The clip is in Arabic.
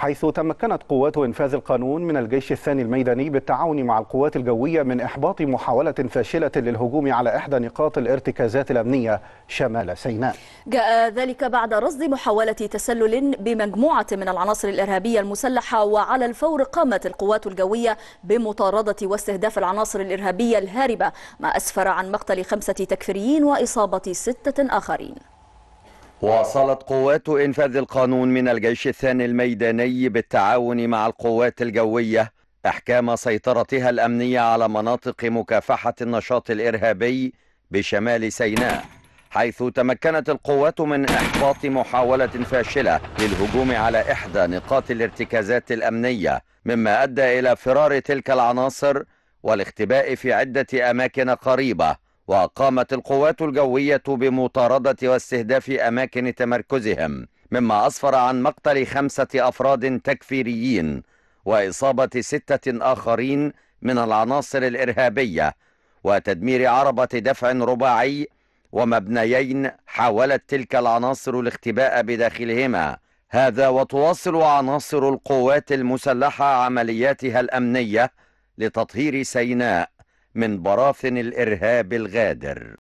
حيث تمكنت قوات إنفاذ القانون من الجيش الثاني الميداني بالتعاون مع القوات الجوية من إحباط محاولة فاشلة للهجوم على إحدى نقاط الارتكازات الأمنية شمال سيناء جاء ذلك بعد رصد محاولة تسلل بمجموعة من العناصر الإرهابية المسلحة وعلى الفور قامت القوات الجوية بمطاردة واستهداف العناصر الإرهابية الهاربة ما أسفر عن مقتل خمسة تكفيريين وإصابة ستة آخرين واصلت قوات إنفاذ القانون من الجيش الثاني الميداني بالتعاون مع القوات الجوية إحكام سيطرتها الأمنية على مناطق مكافحة النشاط الإرهابي بشمال سيناء حيث تمكنت القوات من إحباط محاولة فاشلة للهجوم على إحدى نقاط الارتكازات الأمنية مما أدى إلى فرار تلك العناصر والاختباء في عدة أماكن قريبة وقامت القوات الجوية بمطاردة واستهداف أماكن تمركزهم مما أسفر عن مقتل خمسة أفراد تكفيريين وإصابة ستة آخرين من العناصر الإرهابية وتدمير عربة دفع رباعي ومبنيين حاولت تلك العناصر الاختباء بداخلهما هذا وتواصل عناصر القوات المسلحة عملياتها الأمنية لتطهير سيناء من براثن الإرهاب الغادر